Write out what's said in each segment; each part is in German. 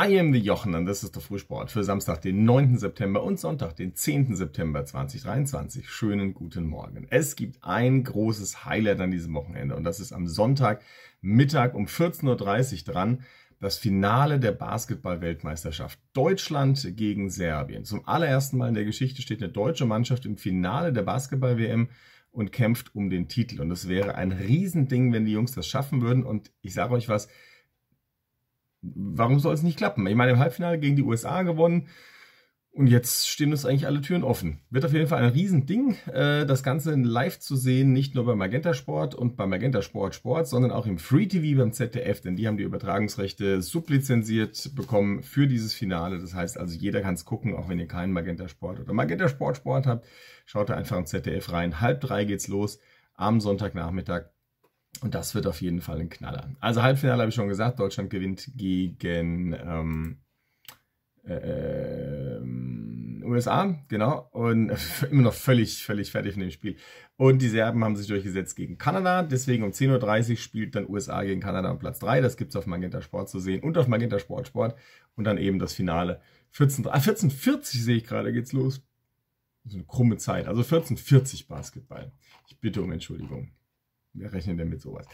I am the Jochen und das ist der Frühsport für Samstag, den 9. September und Sonntag, den 10. September 2023. Schönen guten Morgen. Es gibt ein großes Highlight an diesem Wochenende und das ist am Sonntag Mittag um 14.30 Uhr dran das Finale der Basketball-Weltmeisterschaft. Deutschland gegen Serbien. Zum allerersten Mal in der Geschichte steht eine deutsche Mannschaft im Finale der Basketball-WM und kämpft um den Titel. Und es wäre ein Riesending, wenn die Jungs das schaffen würden. Und ich sage euch was, warum soll es nicht klappen? Ich meine, im Halbfinale gegen die USA gewonnen. Und jetzt stehen uns eigentlich alle Türen offen. Wird auf jeden Fall ein Riesending, äh, das Ganze live zu sehen, nicht nur beim Magenta Sport und beim Magenta Sport Sport, sondern auch im Free TV beim ZDF, denn die haben die Übertragungsrechte sublizenziert bekommen für dieses Finale. Das heißt also, jeder kann es gucken, auch wenn ihr keinen Magenta Sport oder Magenta Sport Sport habt. Schaut da einfach im ZDF rein. Halb drei geht's los am Sonntagnachmittag. Und das wird auf jeden Fall ein Knaller. Also Halbfinale habe ich schon gesagt, Deutschland gewinnt gegen ähm, äh, ähm, USA, genau. Und immer noch völlig, völlig fertig in dem Spiel. Und die Serben haben sich durchgesetzt gegen Kanada. Deswegen um 10.30 Uhr spielt dann USA gegen Kanada am Platz 3. Das gibt es auf Magenta Sport zu sehen und auf Magenta Sport Sport. Und dann eben das Finale. 14.40 ah, 14, sehe ich gerade, geht's los. So eine krumme Zeit. Also 14.40 Basketball. Ich bitte um Entschuldigung. Wir rechnen denn mit sowas?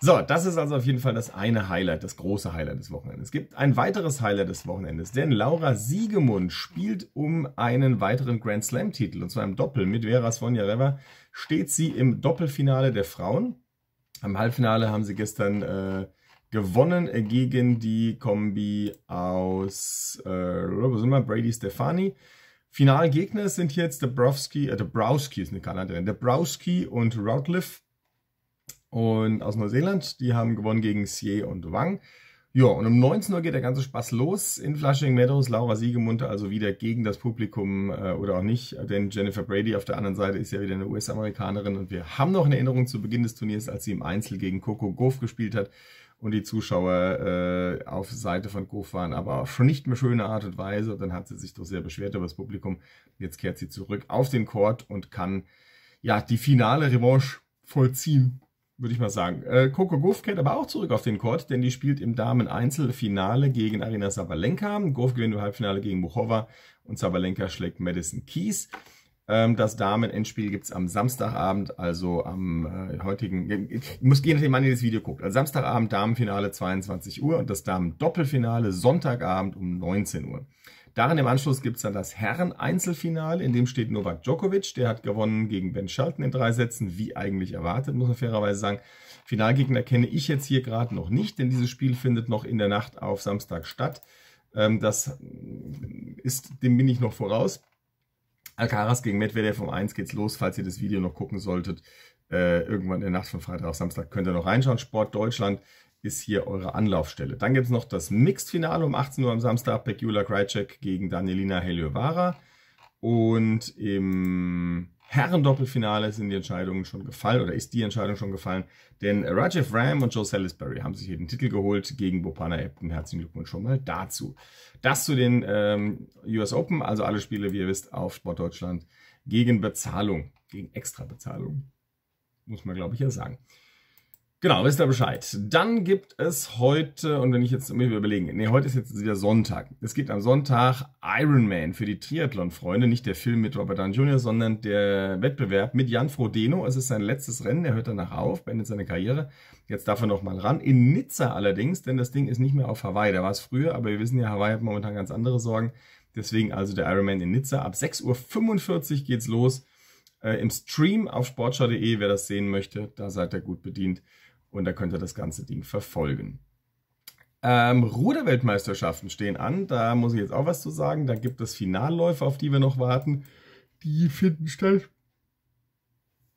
So, das ist also auf jeden Fall das eine Highlight, das große Highlight des Wochenendes. Es gibt ein weiteres Highlight des Wochenendes, denn Laura Siegemund spielt um einen weiteren Grand Slam-Titel, und zwar im Doppel. Mit Vera Svonjareva steht sie im Doppelfinale der Frauen. Am Halbfinale haben sie gestern äh, gewonnen gegen die Kombi aus äh, wo sind wir? Brady Stefani. Finalgegner sind jetzt Dabrowski, äh, Dabrowski ist eine Kanadier, Dabrowski und Routliff und aus Neuseeland. Die haben gewonnen gegen Sie und Wang. Ja, und um 19 Uhr geht der ganze Spaß los in Flushing Meadows. Laura Siegemund also wieder gegen das Publikum äh, oder auch nicht, denn Jennifer Brady auf der anderen Seite ist ja wieder eine US-Amerikanerin und wir haben noch eine Erinnerung zu Beginn des Turniers, als sie im Einzel gegen Coco Goff gespielt hat und die Zuschauer äh, auf Seite von Goff waren, aber schon nicht mehr schöne Art und Weise. Und dann hat sie sich doch sehr beschwert über das Publikum. Jetzt kehrt sie zurück auf den Court und kann ja die finale Revanche vollziehen würde ich mal sagen. Äh, Coco Goff kehrt aber auch zurück auf den Court, denn die spielt im Damen-Einzel-Finale gegen Arina Sabalenka. Goff gewinnt im Halbfinale gegen Buchova und Sabalenka schlägt Madison Keys. Ähm, das Damen-Endspiel gibt's am Samstagabend, also am äh, heutigen, äh, ich muss gehen, nachdem, man ihr das Video guckt. Also Samstagabend Damenfinale 22 Uhr und das Damen-Doppelfinale Sonntagabend um 19 Uhr. Daran im Anschluss gibt es dann das Herren-Einzelfinale, in dem steht Novak Djokovic. Der hat gewonnen gegen Ben Shelton in drei Sätzen, wie eigentlich erwartet, muss man fairerweise sagen. Finalgegner kenne ich jetzt hier gerade noch nicht, denn dieses Spiel findet noch in der Nacht auf Samstag statt. Ähm, das äh, ist, dem bin ich noch voraus. Alcaraz gegen Medvedev um 1 geht's los, falls ihr das Video noch gucken solltet. Äh, irgendwann in der Nacht von Freitag auf Samstag könnt ihr noch reinschauen. Sport Deutschland ist hier eure Anlaufstelle. Dann gibt es noch das Mixed-Finale um 18 Uhr am Samstag. Pekula Krajcek gegen Danielina Heliovara. Und im Herrendoppelfinale sind die Entscheidungen schon gefallen oder ist die Entscheidung schon gefallen. Denn Rajiv Ram und Joe Salisbury haben sich hier den Titel geholt gegen Bopana Ebden. Herzlichen Glückwunsch schon mal dazu. Das zu den ähm, US Open, also alle Spiele, wie ihr wisst, auf Sportdeutschland gegen Bezahlung, gegen Extrabezahlung. Muss man, glaube ich, ja sagen. Genau, wisst ihr Bescheid. Dann gibt es heute, und wenn ich jetzt mir überlegen, nee, heute ist jetzt wieder Sonntag. Es gibt am Sonntag Iron Man für die Triathlon-Freunde, nicht der Film mit Robert Downey Jr., sondern der Wettbewerb mit Jan Frodeno. Es ist sein letztes Rennen, er hört danach auf, beendet seine Karriere. Jetzt darf er nochmal ran. In Nizza allerdings, denn das Ding ist nicht mehr auf Hawaii. Da war es früher, aber wir wissen ja, Hawaii hat momentan ganz andere Sorgen. Deswegen also der Iron Man in Nizza. Ab 6.45 Uhr geht's los. Äh, Im Stream auf sportschau.de, wer das sehen möchte, da seid ihr gut bedient und da könnt ihr das ganze Ding verfolgen. Ähm, Ruderweltmeisterschaften stehen an, da muss ich jetzt auch was zu sagen. Da gibt es Finalläufe, auf die wir noch warten. Die finden statt.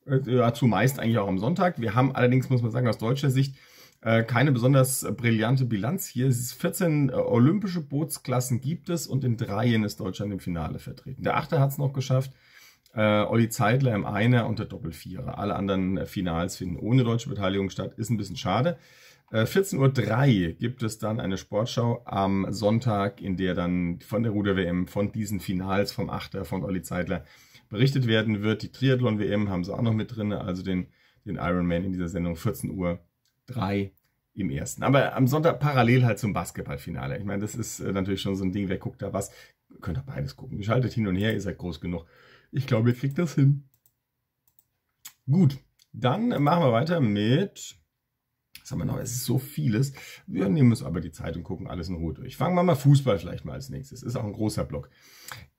Äh, ja, zumeist eigentlich auch am Sonntag. Wir haben allerdings, muss man sagen, aus deutscher Sicht äh, keine besonders brillante Bilanz hier. Es ist 14 äh, olympische Bootsklassen gibt es und in dreien ist Deutschland im Finale vertreten. Der Achte hat es noch geschafft. Äh, Olli Zeidler im Einer und der Doppelvierer. Alle anderen äh, Finals finden ohne deutsche Beteiligung statt. Ist ein bisschen schade. 14.03 äh, Uhr gibt es dann eine Sportschau am Sonntag, in der dann von der Ruder-WM, von diesen Finals vom Achter, von Olli Zeidler berichtet werden wird. Die Triathlon-WM haben sie auch noch mit drin, also den, den Ironman in dieser Sendung 14.03 Uhr im ersten. Aber am Sonntag parallel halt zum Basketballfinale. Ich meine, das ist äh, natürlich schon so ein Ding, wer guckt da was? Ihr könnt ihr beides gucken. Ihr schaltet hin und her, ihr seid groß genug. Ich glaube, ihr kriegt das hin. Gut, dann machen wir weiter mit... Was haben wir noch? Es ist so vieles. Wir nehmen uns aber die Zeit und gucken alles in Ruhe durch. Fangen wir mal Fußball vielleicht mal als nächstes. Ist auch ein großer Block.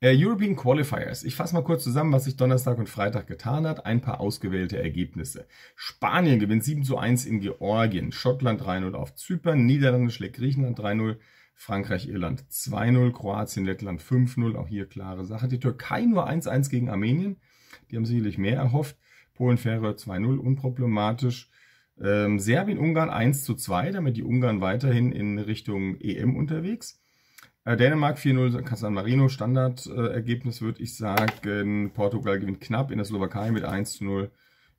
Äh, European Qualifiers. Ich fasse mal kurz zusammen, was sich Donnerstag und Freitag getan hat. Ein paar ausgewählte Ergebnisse. Spanien gewinnt 7 zu 1 in Georgien. Schottland 3-0 auf Zypern. Niederlande schlägt Griechenland 3-0. Frankreich, Irland 2-0, Kroatien, Lettland 5-0, auch hier klare Sache. Die Türkei nur 1-1 gegen Armenien, die haben sicherlich mehr erhofft. Polen, Färöer 2-0, unproblematisch. Ähm, Serbien, Ungarn 1-2, damit die Ungarn weiterhin in Richtung EM unterwegs. Äh, Dänemark 4-0, Casan Marino, Standardergebnis äh, würde ich sagen. Portugal gewinnt knapp in der Slowakei mit 1-0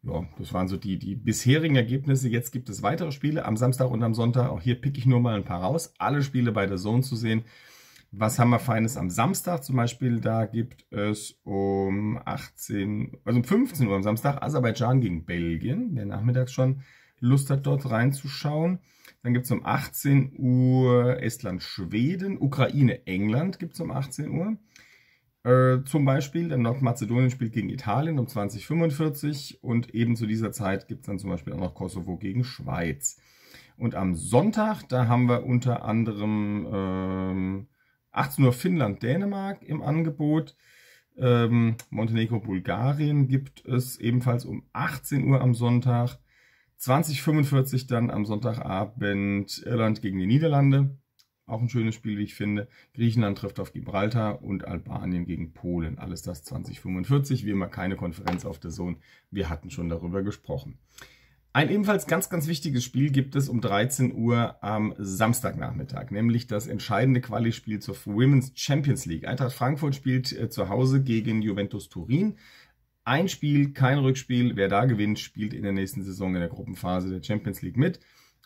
ja, das waren so die, die bisherigen Ergebnisse. Jetzt gibt es weitere Spiele am Samstag und am Sonntag. Auch hier picke ich nur mal ein paar raus. Alle Spiele bei der Zone zu sehen. Was haben wir Feines am Samstag zum Beispiel? Da gibt es um 18, also um 15 Uhr am Samstag Aserbaidschan gegen Belgien. Wer nachmittags schon Lust hat, dort reinzuschauen. Dann gibt es um 18 Uhr Estland, Schweden, Ukraine, England gibt es um 18 Uhr. Äh, zum Beispiel, denn Nordmazedonien spielt gegen Italien um 2045 und eben zu dieser Zeit gibt es dann zum Beispiel auch noch Kosovo gegen Schweiz. Und am Sonntag, da haben wir unter anderem ähm, 18 Uhr Finnland, Dänemark im Angebot. Ähm, Montenegro, Bulgarien gibt es ebenfalls um 18 Uhr am Sonntag. 2045 dann am Sonntagabend Irland gegen die Niederlande. Auch ein schönes Spiel, wie ich finde. Griechenland trifft auf Gibraltar und Albanien gegen Polen. Alles das 2045. Wie immer keine Konferenz auf der Sohn. Wir hatten schon darüber gesprochen. Ein ebenfalls ganz, ganz wichtiges Spiel gibt es um 13 Uhr am Samstagnachmittag, nämlich das entscheidende Quali-Spiel zur Women's Champions League. Eintracht Frankfurt spielt äh, zu Hause gegen Juventus Turin. Ein Spiel, kein Rückspiel. Wer da gewinnt, spielt in der nächsten Saison in der Gruppenphase der Champions League mit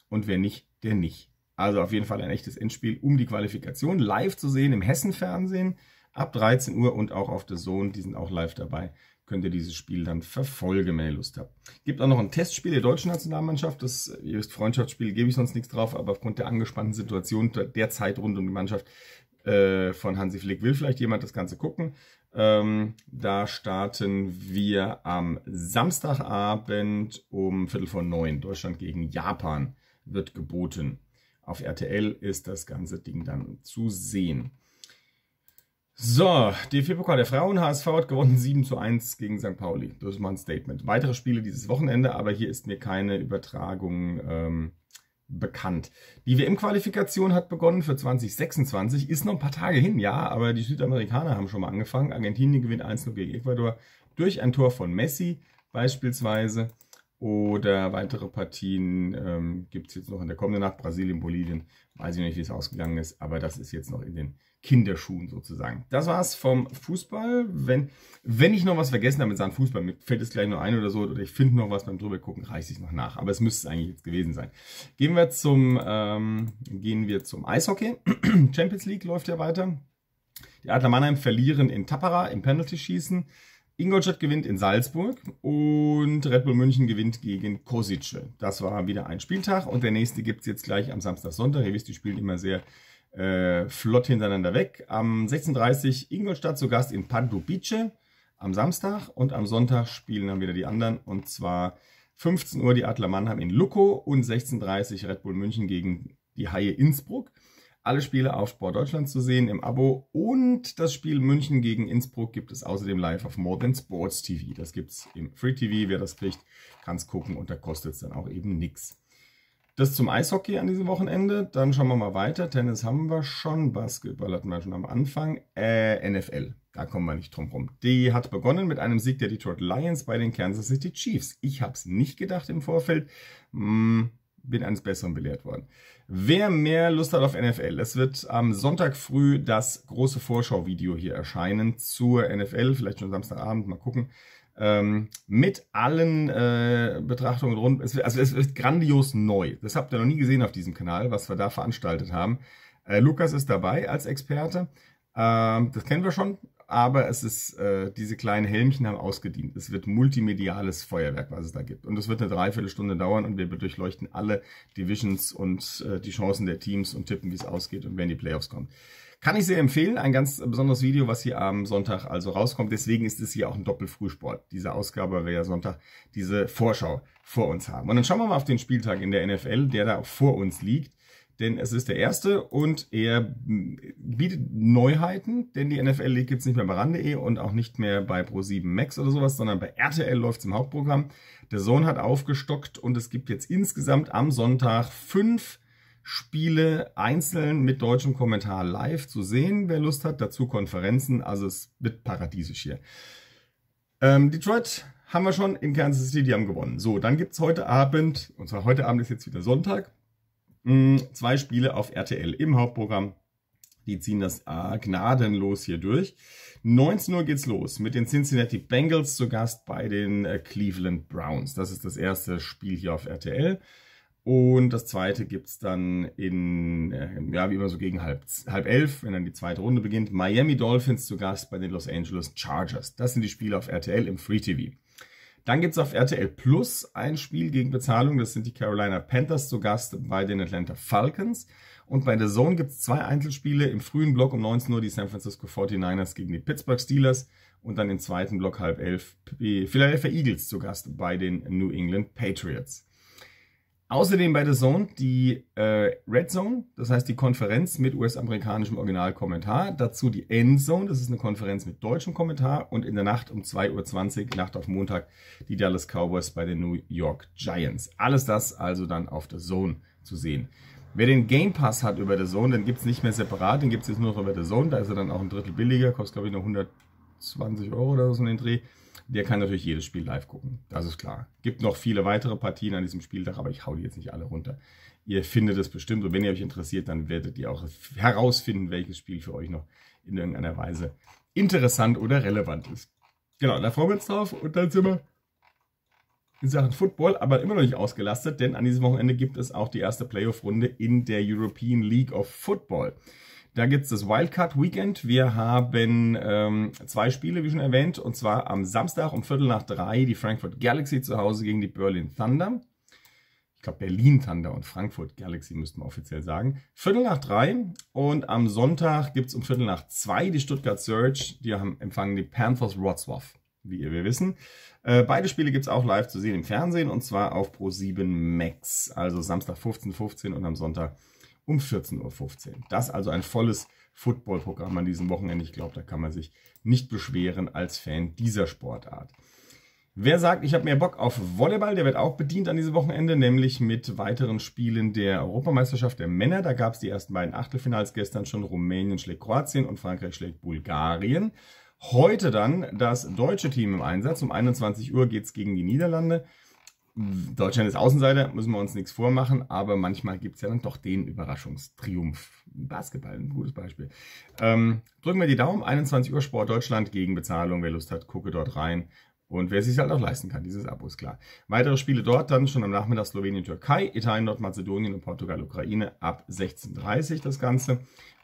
und wer nicht, der nicht. Also auf jeden Fall ein echtes Endspiel um die Qualifikation. Live zu sehen im Hessen-Fernsehen ab 13 Uhr und auch auf der Zone. Die sind auch live dabei. Könnt ihr dieses Spiel dann verfolgen, wenn ihr Lust habt. Gibt auch noch ein Testspiel der deutschen Nationalmannschaft. Das ihr wisst, Freundschaftsspiel gebe ich sonst nichts drauf, aber aufgrund der angespannten Situation der Zeit rund um die Mannschaft äh, von Hansi Flick will vielleicht jemand das Ganze gucken. Ähm, da starten wir am Samstagabend um Viertel vor neun. Deutschland gegen Japan wird geboten. Auf RTL ist das ganze Ding dann zu sehen. So, DFB-Pokal der Frauen, HSV hat gewonnen 7 zu 1 gegen St. Pauli. Das ist mal ein Statement. Weitere Spiele dieses Wochenende, aber hier ist mir keine Übertragung ähm, bekannt. Die WM-Qualifikation hat begonnen für 2026, ist noch ein paar Tage hin, ja, aber die Südamerikaner haben schon mal angefangen. Argentinien gewinnt 1-0 gegen Ecuador durch ein Tor von Messi beispielsweise. Oder weitere Partien ähm, gibt es jetzt noch in der kommenden Nacht. Brasilien, Bolivien. Weiß ich noch nicht, wie es ausgegangen ist, aber das ist jetzt noch in den Kinderschuhen sozusagen. Das war's vom Fußball. Wenn, wenn ich noch was vergessen habe mit seinem Fußball, mir fällt es gleich noch ein oder so, oder ich finde noch was beim drüber gucken, reiche ich noch nach. Aber es müsste es eigentlich jetzt gewesen sein. Gehen wir zum, ähm, gehen wir zum Eishockey. Champions League läuft ja weiter. Die Adler Mannheim verlieren in Tappara im Penalty-Schießen. Ingolstadt gewinnt in Salzburg und Red Bull München gewinnt gegen Kosice. Das war wieder ein Spieltag und der nächste gibt es jetzt gleich am Samstag, Sonntag. Ihr wisst, die spielen immer sehr äh, flott hintereinander weg. Am 16.30 Ingolstadt zu Gast in Pardubice am Samstag und am Sonntag spielen dann wieder die anderen und zwar 15 Uhr die Adler Mannheim in Luko und 16.30 Red Bull München gegen die Haie Innsbruck. Alle Spiele auf Sport Deutschland zu sehen im Abo und das Spiel München gegen Innsbruck gibt es außerdem live auf More Than Sports TV. Das gibt es im Free TV. Wer das kriegt, kann es gucken und da kostet es dann auch eben nichts. Das zum Eishockey an diesem Wochenende. Dann schauen wir mal weiter. Tennis haben wir schon, Basketball hatten wir schon am Anfang. Äh, NFL, da kommen wir nicht drum rum. Die hat begonnen mit einem Sieg der Detroit Lions bei den Kansas City Chiefs. Ich habe es nicht gedacht im Vorfeld. Hm, bin eines Besseren belehrt worden. Wer mehr Lust hat auf NFL, es wird am Sonntag früh das große Vorschauvideo hier erscheinen zur NFL, vielleicht schon Samstagabend, mal gucken. Ähm, mit allen äh, Betrachtungen rund. Es also es wird grandios neu. Das habt ihr noch nie gesehen auf diesem Kanal, was wir da veranstaltet haben. Äh, Lukas ist dabei als Experte. Ähm, das kennen wir schon, aber es ist, äh, diese kleinen Helmchen haben ausgedient. Es wird multimediales Feuerwerk, was es da gibt. Und es wird eine Dreiviertelstunde dauern und wir durchleuchten alle Divisions und äh, die Chancen der Teams und tippen, wie es ausgeht und wenn die Playoffs kommen. Kann ich sehr empfehlen. Ein ganz besonderes Video, was hier am Sonntag also rauskommt. Deswegen ist es hier auch ein Doppelfrühsport. Diese Ausgabe, weil wir ja Sonntag diese Vorschau vor uns haben. Und dann schauen wir mal auf den Spieltag in der NFL, der da vor uns liegt denn es ist der erste und er bietet Neuheiten, denn die NFL League gibt es nicht mehr bei RAN.de e und auch nicht mehr bei Pro7 Max oder sowas, sondern bei RTL läuft es im Hauptprogramm. Der Sohn hat aufgestockt und es gibt jetzt insgesamt am Sonntag fünf Spiele einzeln mit deutschem Kommentar live zu sehen, wer Lust hat. Dazu Konferenzen, also es wird paradiesisch hier. Ähm, Detroit haben wir schon in Kansas City, die haben gewonnen. So, dann gibt es heute Abend, und zwar heute Abend ist jetzt wieder Sonntag, Mm, zwei Spiele auf RTL im Hauptprogramm. Die ziehen das ah, gnadenlos hier durch. 19 Uhr geht's los mit den Cincinnati Bengals zu Gast bei den äh, Cleveland Browns. Das ist das erste Spiel hier auf RTL. Und das zweite gibt's dann in, äh, ja, wie immer so gegen halb, halb elf, wenn dann die zweite Runde beginnt. Miami Dolphins zu Gast bei den Los Angeles Chargers. Das sind die Spiele auf RTL im Free TV. Dann gibt es auf RTL Plus ein Spiel gegen Bezahlung. Das sind die Carolina Panthers zu Gast bei den Atlanta Falcons. Und bei The Zone gibt es zwei Einzelspiele. Im frühen Block um 19 Uhr die San Francisco 49ers gegen die Pittsburgh Steelers. Und dann im zweiten Block halb elf Philadelphia Eagles zu Gast bei den New England Patriots. Außerdem bei The Zone die äh, Red Zone, das heißt die Konferenz mit US-amerikanischem Originalkommentar. Dazu die Endzone, das ist eine Konferenz mit deutschem Kommentar. Und in der Nacht um 2.20 Uhr, Nacht auf Montag, die Dallas Cowboys bei den New York Giants. Alles das also dann auf The Zone zu sehen. Wer den Game Pass hat über The Zone, den gibt es nicht mehr separat, den gibt es jetzt nur noch über The Zone. Da ist er dann auch ein Drittel billiger, kostet glaube ich nur 120 Euro oder so in den Dreh der kann natürlich jedes Spiel live gucken. Das ist klar. Gibt noch viele weitere Partien an diesem Spieltag, aber ich hau die jetzt nicht alle runter. Ihr findet es bestimmt und wenn ihr euch interessiert, dann werdet ihr auch herausfinden, welches Spiel für euch noch in irgendeiner Weise interessant oder relevant ist. Genau, da freuen wir uns drauf und dann sind wir in Sachen Football, aber immer noch nicht ausgelastet, denn an diesem Wochenende gibt es auch die erste Playoff-Runde in der European League of Football. Da gibt es das Wildcard Weekend. Wir haben ähm, zwei Spiele, wie schon erwähnt, und zwar am Samstag um Viertel nach drei die Frankfurt Galaxy zu Hause gegen die Berlin Thunder. Ich glaube, Berlin Thunder und Frankfurt Galaxy müssten wir offiziell sagen. Viertel nach drei und am Sonntag gibt es um Viertel nach zwei die Stuttgart Surge. Die haben empfangen die Panthers Wrocław wie ihr wir wissen. Äh, beide Spiele gibt es auch live zu sehen im Fernsehen und zwar auf Pro7 Max. Also Samstag 15.15 .15 und am Sonntag um 14.15 Uhr. Das also ein volles Footballprogramm an diesem Wochenende. Ich glaube, da kann man sich nicht beschweren als Fan dieser Sportart. Wer sagt, ich habe mehr Bock auf Volleyball, der wird auch bedient an diesem Wochenende, nämlich mit weiteren Spielen der Europameisterschaft der Männer. Da gab es die ersten beiden Achtelfinals gestern schon. Rumänien schlägt Kroatien und Frankreich schlägt Bulgarien. Heute dann das deutsche Team im Einsatz. Um 21 Uhr geht es gegen die Niederlande. Deutschland ist Außenseiter, müssen wir uns nichts vormachen, aber manchmal gibt es ja dann doch den Überraschungstriumph. Basketball, ein gutes Beispiel. Ähm, drücken wir die Daumen, 21 Uhr Sport Deutschland gegen Bezahlung. Wer Lust hat, gucke dort rein. Und wer es sich halt auch leisten kann, dieses Abo ist klar. Weitere Spiele dort dann schon am Nachmittag Slowenien, Türkei, Italien, Nordmazedonien und Portugal, Ukraine ab 16.30 Uhr das Ganze.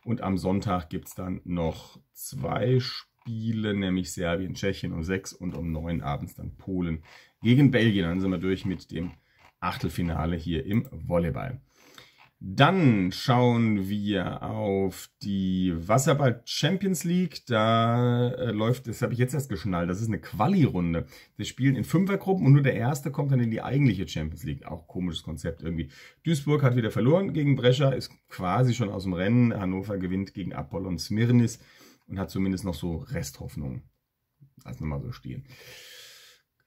Und am Sonntag gibt es dann noch zwei Spiele, nämlich Serbien, Tschechien um 6 und um 9 abends dann Polen gegen Belgien. Dann sind wir durch mit dem Achtelfinale hier im Volleyball. Dann schauen wir auf die Wasserball Champions League. Da äh, läuft, das habe ich jetzt erst geschnallt, das ist eine Quali-Runde. Wir spielen in Fünfergruppen und nur der Erste kommt dann in die eigentliche Champions League. Auch komisches Konzept irgendwie. Duisburg hat wieder verloren gegen Brescia, ist quasi schon aus dem Rennen. Hannover gewinnt gegen Apollon Smirnis und hat zumindest noch so Resthoffnung. Lass mal so stehen.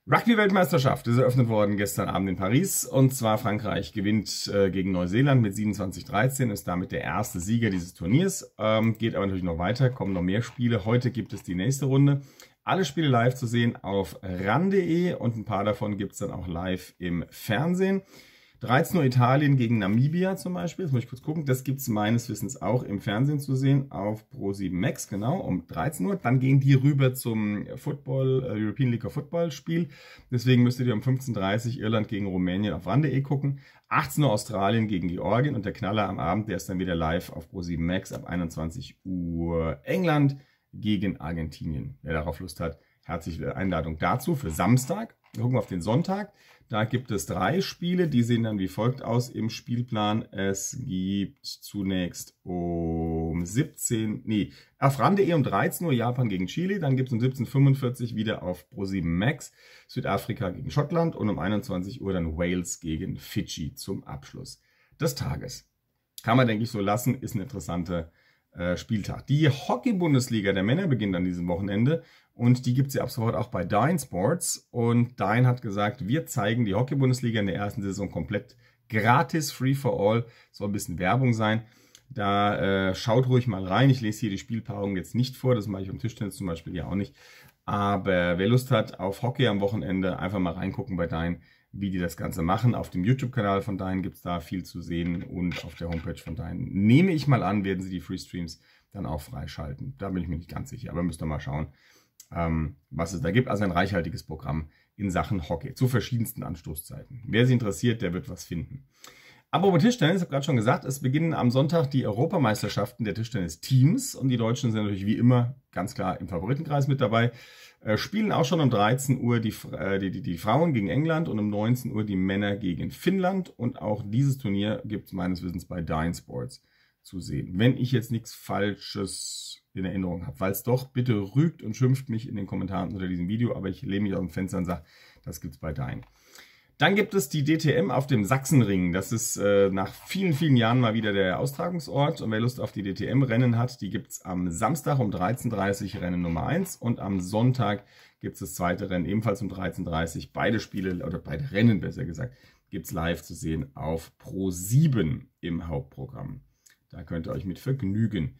Rugby-Weltmeisterschaft ist eröffnet worden gestern Abend in Paris. Und zwar Frankreich gewinnt äh, gegen Neuseeland mit 27-13, ist damit der erste Sieger dieses Turniers. Ähm, geht aber natürlich noch weiter, kommen noch mehr Spiele. Heute gibt es die nächste Runde. Alle Spiele live zu sehen auf ran.de und ein paar davon gibt es dann auch live im Fernsehen. 13 Uhr Italien gegen Namibia zum Beispiel, das muss ich kurz gucken, das gibt es meines Wissens auch im Fernsehen zu sehen, auf Pro7 Max, genau, um 13 Uhr. Dann gehen die rüber zum Football, äh, European League of Football Spiel. Deswegen müsstet ihr um 15.30 Uhr Irland gegen Rumänien auf RAN.de eh gucken. 18 Uhr Australien gegen Georgien und der Knaller am Abend, der ist dann wieder live auf Pro7 Max ab 21 Uhr England gegen Argentinien, wer darauf Lust hat herzliche Einladung dazu für Samstag. Wir gucken auf den Sonntag. Da gibt es drei Spiele, die sehen dann wie folgt aus im Spielplan. Es gibt zunächst um 17, nee, Afrande eh um 13 Uhr Japan gegen Chile, dann gibt es um 17.45 Uhr wieder auf Pro7 Max Südafrika gegen Schottland und um 21 Uhr dann Wales gegen Fidschi zum Abschluss des Tages. Kann man, denke ich, so lassen, ist eine interessante äh, Spieltag. Die Hockey-Bundesliga der Männer beginnt an diesem Wochenende und die gibt es ja ab sofort auch bei Dine Sports. Und Dine hat gesagt, wir zeigen die Hockey-Bundesliga in der ersten Saison komplett gratis, free for all. Soll ein bisschen Werbung sein. Da äh, schaut ruhig mal rein. Ich lese hier die Spielpaarung jetzt nicht vor. Das mache ich im Tischtennis zum Beispiel ja auch nicht. Aber wer Lust hat auf Hockey am Wochenende, einfach mal reingucken bei Dine, wie die das Ganze machen. Auf dem YouTube-Kanal von Dine gibt es da viel zu sehen und auf der Homepage von Dine, nehme ich mal an, werden sie die Freestreams dann auch freischalten. Da bin ich mir nicht ganz sicher, aber müsst ihr mal schauen ähm, was es da gibt. Also ein reichhaltiges Programm in Sachen Hockey zu verschiedensten Anstoßzeiten. Wer sich interessiert, der wird was finden. Apropos Tischtennis, ich habe gerade schon gesagt, es beginnen am Sonntag die Europameisterschaften der Tischtennis-Teams und die Deutschen sind natürlich wie immer ganz klar im Favoritenkreis mit dabei. Äh, spielen auch schon um 13 Uhr die, äh, die, die, die, Frauen gegen England und um 19 Uhr die Männer gegen Finnland und auch dieses Turnier gibt es meines Wissens bei Dine Sports zu sehen. Wenn ich jetzt nichts Falsches in Erinnerung habe, weil es doch, bitte rügt und schimpft mich in den Kommentaren unter diesem Video, aber ich lehne mich aus dem Fenster und sage, das gibt es bei deinen. Dann gibt es die DTM auf dem Sachsenring. Das ist äh, nach vielen, vielen Jahren mal wieder der Austragungsort. Und wer Lust auf die DTM-Rennen hat, die gibt es am Samstag um 13.30 Uhr Rennen Nummer 1 und am Sonntag gibt es das zweite Rennen ebenfalls um 13.30 Uhr. Beide Spiele, oder beide Rennen besser gesagt, gibt es live zu sehen auf Pro 7 im Hauptprogramm. Da könnt ihr euch mit vergnügen.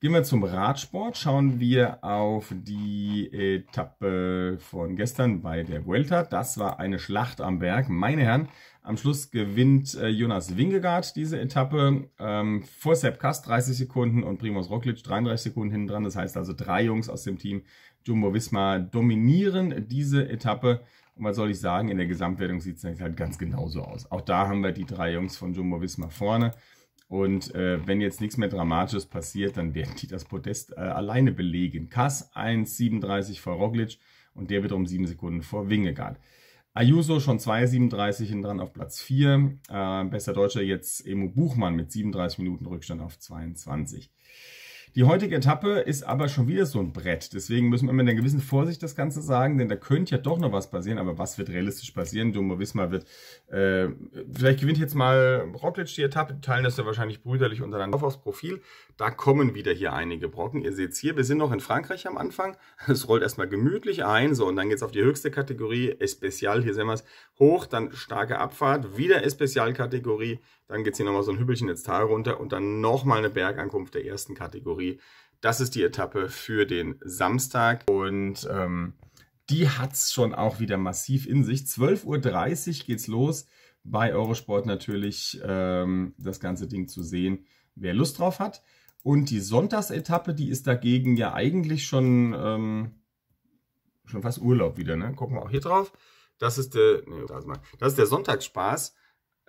Gehen wir zum Radsport. Schauen wir auf die Etappe von gestern bei der Vuelta. Das war eine Schlacht am Berg. Meine Herren, am Schluss gewinnt äh, Jonas Wingegaard diese Etappe. Ähm, vor Sepp Kast 30 Sekunden und Primoz Roglic 33 Sekunden hinten dran. Das heißt also drei Jungs aus dem Team Jumbo Visma dominieren diese Etappe. Und was soll ich sagen, in der Gesamtwertung sieht es halt ganz genauso aus. Auch da haben wir die drei Jungs von Jumbo Visma vorne. Und äh, wenn jetzt nichts mehr Dramatisches passiert, dann werden die das Podest äh, alleine belegen. Kass 1,37 vor Roglic und der wiederum 7 Sekunden vor Wingegaard. Ayuso schon 2,37 dran auf Platz 4. Äh, bester Deutscher jetzt Emo Buchmann mit 37 Minuten Rückstand auf 22. Die heutige Etappe ist aber schon wieder so ein Brett. Deswegen müssen wir mit einer gewissen Vorsicht das Ganze sagen, denn da könnte ja doch noch was passieren. Aber was wird realistisch passieren? Dummer Wismar wird, äh, vielleicht gewinnt jetzt mal Roglic die Etappe. Die teilen das ja wahrscheinlich brüderlich untereinander auf aufs Profil. Da kommen wieder hier einige Brocken. Ihr seht es hier, wir sind noch in Frankreich am Anfang. Es rollt erstmal gemütlich ein. So, und dann geht es auf die höchste Kategorie, Especial. Hier sehen wir es, hoch, dann starke Abfahrt, wieder Especial-Kategorie. Dann geht es hier nochmal so ein Hübbelchen ins Tal runter und dann nochmal eine Bergankunft der ersten Kategorie. Kategorie. Das ist die Etappe für den Samstag und ähm, die es schon auch wieder massiv in sich. 12.30 Uhr geht's los. Bei Eurosport natürlich ähm, das ganze Ding zu sehen, wer Lust drauf hat. Und die Sonntagsetappe, die ist dagegen ja eigentlich schon, ähm, schon fast Urlaub wieder. Ne? Gucken wir auch hier drauf. Das ist der, nee, das ist der Sonntagsspaß.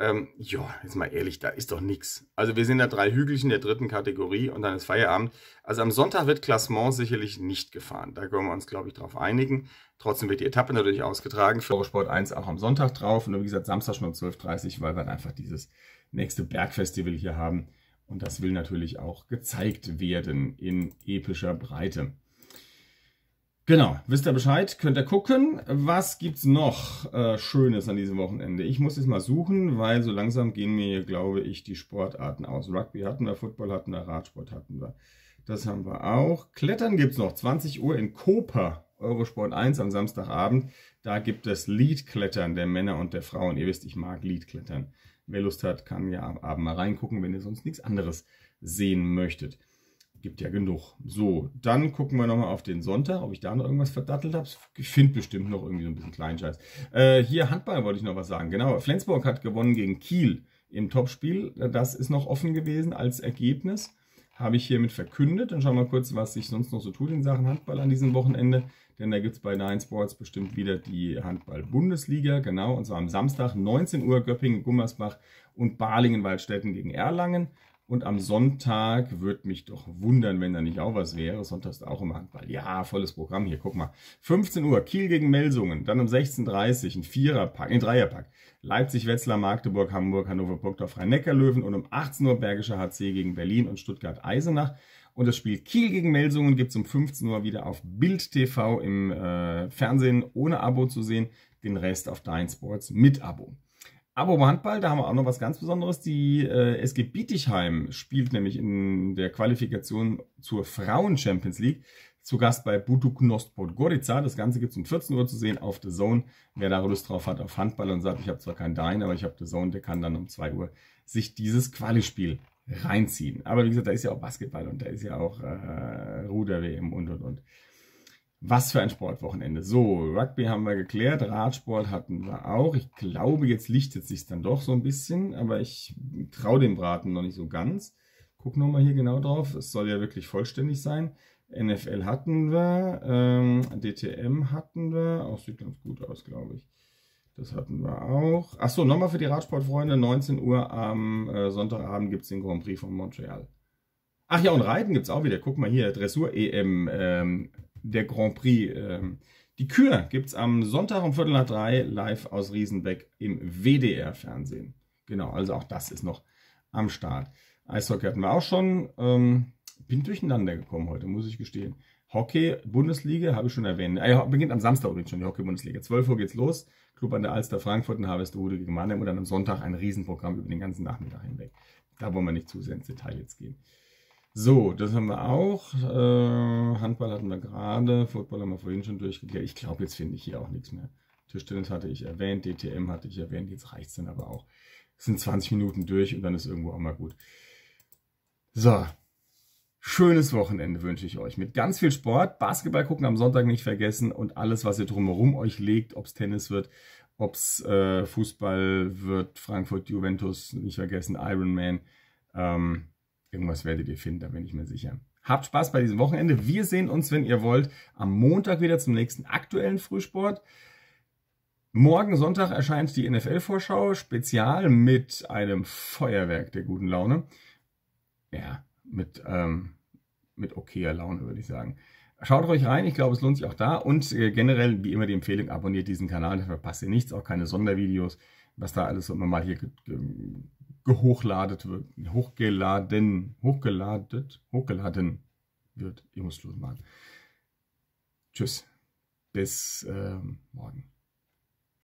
Ähm, ja, jetzt mal ehrlich, da ist doch nichts. Also wir sind da drei Hügelchen der dritten Kategorie und dann ist Feierabend. Also am Sonntag wird Klassement sicherlich nicht gefahren. Da können wir uns, glaube ich, darauf einigen. Trotzdem wird die Etappe natürlich ausgetragen. Für Sport 1 auch am Sonntag drauf. Und wie gesagt, Samstag schon um 12.30 Uhr, weil wir dann einfach dieses nächste Bergfestival hier haben. Und das will natürlich auch gezeigt werden in epischer Breite. Genau, wisst ihr Bescheid, könnt ihr gucken. Was gibt's noch äh, Schönes an diesem Wochenende? Ich muss jetzt mal suchen, weil so langsam gehen mir, glaube ich, die Sportarten aus. Rugby hatten wir, Football hatten wir, Radsport hatten wir. Das haben wir auch. Klettern gibt es noch, 20 Uhr in Koper, Eurosport 1 am Samstagabend. Da gibt es Leadklettern der Männer und der Frauen. Ihr wisst, ich mag Leadklettern. Wer Lust hat, kann ja am Abend mal reingucken, wenn ihr sonst nichts anderes sehen möchtet. Gibt ja genug. So, dann gucken wir nochmal auf den Sonntag, ob ich da noch irgendwas verdattelt habe. Ich finde bestimmt noch irgendwie so ein bisschen Kleinscheiß. Äh, hier Handball wollte ich noch was sagen. Genau, Flensburg hat gewonnen gegen Kiel im Topspiel. Das ist noch offen gewesen als Ergebnis. Habe ich hiermit verkündet. Dann schauen wir mal kurz, was sich sonst noch so tut in Sachen Handball an diesem Wochenende. Denn da gibt es bei Nine Sports bestimmt wieder die Handball-Bundesliga. Genau, und zwar am Samstag 19 Uhr Göppingen, Gummersbach und Balingen-Waldstätten gegen Erlangen. Und am Sonntag würde mich doch wundern, wenn da nicht auch was wäre. Sonntag ist auch immer Handball. Ja, volles Programm hier, guck mal. 15 Uhr, Kiel gegen Melsungen. Dann um 16.30 Uhr ein Viererpack, ein Dreierpack. Leipzig, Wetzlar, Magdeburg, Hamburg, Hannover, Burgdorf, Rhein-Neckar-Löwen. Und um 18 Uhr Bergischer HC gegen Berlin und Stuttgart-Eisenach. Und das Spiel Kiel gegen Melsungen gibt's um 15 Uhr wieder auf Bild TV im äh, Fernsehen ohne Abo zu sehen. Den Rest auf Dein Sports mit Abo. Aber Handball, da haben wir auch noch was ganz Besonderes. Die äh, SG Bietigheim spielt nämlich in der Qualifikation zur Frauen-Champions League zu Gast bei Butuknost Podgorica. Das Ganze gibt es um 14 Uhr zu sehen auf The Zone. Wer da Lust drauf hat auf Handball und sagt, ich habe zwar keinen Dein, aber ich habe The Zone, der kann dann um 2 Uhr sich dieses Qualispiel reinziehen. Aber wie gesagt, da ist ja auch Basketball und da ist ja auch äh, Ruder-WM und und und. Was für ein Sportwochenende. So, Rugby haben wir geklärt, Radsport hatten wir auch. Ich glaube, jetzt lichtet sich dann doch so ein bisschen, aber ich traue dem Braten noch nicht so ganz. Guck nochmal hier genau drauf. Es soll ja wirklich vollständig sein. NFL hatten wir, ähm, DTM hatten wir. Auch sieht ganz gut aus, glaube ich. Das hatten wir auch. Achso, nochmal für die Radsportfreunde. 19 Uhr am äh, Sonntagabend gibt es den Grand Prix von Montreal. Ach ja, und Reiten gibt es auch wieder. Guck mal hier, Dressur-EM. Ähm, der Grand Prix. Ähm, die Kür gibt es am Sonntag um Viertel nach drei live aus Riesenbeck im WDR-Fernsehen. Genau, also auch das ist noch am Start. Eishockey hatten wir auch schon. Ähm, bin durcheinander gekommen heute, muss ich gestehen. Hockey, Bundesliga, habe ich schon erwähnt. Äh, beginnt am Samstag übrigens schon die Hockey-Bundesliga. 12 Uhr geht's los. Club an der Alster Frankfurt in Harvestehude gegen Mannheim und dann am Sonntag ein Riesenprogramm über den ganzen Nachmittag hinweg. Da wollen wir nicht zu sehr ins Detail jetzt gehen. So, das haben wir auch. Äh, Handball hatten wir gerade, Football haben wir vorhin schon durchgeklärt. Ich glaube, jetzt finde ich hier auch nichts mehr. Tischtennis hatte ich erwähnt, DTM hatte ich erwähnt, jetzt reicht es dann aber auch. Es sind 20 Minuten durch und dann ist irgendwo auch mal gut. So, schönes Wochenende wünsche ich euch mit ganz viel Sport. Basketball gucken am Sonntag nicht vergessen und alles, was ihr drumherum euch legt, ob es Tennis wird, ob es äh, Fußball wird, Frankfurt, Juventus nicht vergessen, Ironman. Ähm, Irgendwas werdet ihr finden, da bin ich mir sicher. Habt Spaß bei diesem Wochenende. Wir sehen uns, wenn ihr wollt, am Montag wieder zum nächsten aktuellen Frühsport. Morgen Sonntag erscheint die NFL-Vorschau spezial mit einem Feuerwerk der guten Laune. Ja, mit, ähm, mit okayer Laune, würde ich sagen. Schaut euch rein, ich glaube, es lohnt sich auch da. Und äh, generell, wie immer, die Empfehlung, abonniert diesen Kanal, da verpasst ihr nichts, auch keine Sondervideos, was da alles immer mal hier hochgeladet wird, hochgeladen, hochgeladet, hochgeladen wird. Ich muss Schluss machen. Tschüss. Bis ähm, morgen.